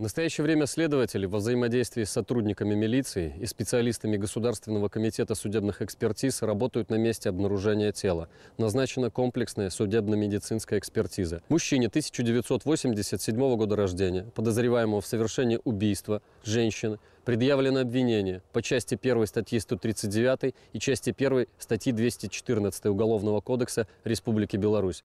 В настоящее время следователи во взаимодействии с сотрудниками милиции и специалистами Государственного комитета судебных экспертиз работают на месте обнаружения тела. Назначена комплексная судебно-медицинская экспертиза. Мужчине 1987 года рождения, подозреваемого в совершении убийства, женщины, предъявлено обвинение по части 1 статьи 139 и части 1 статьи 214 Уголовного кодекса Республики Беларусь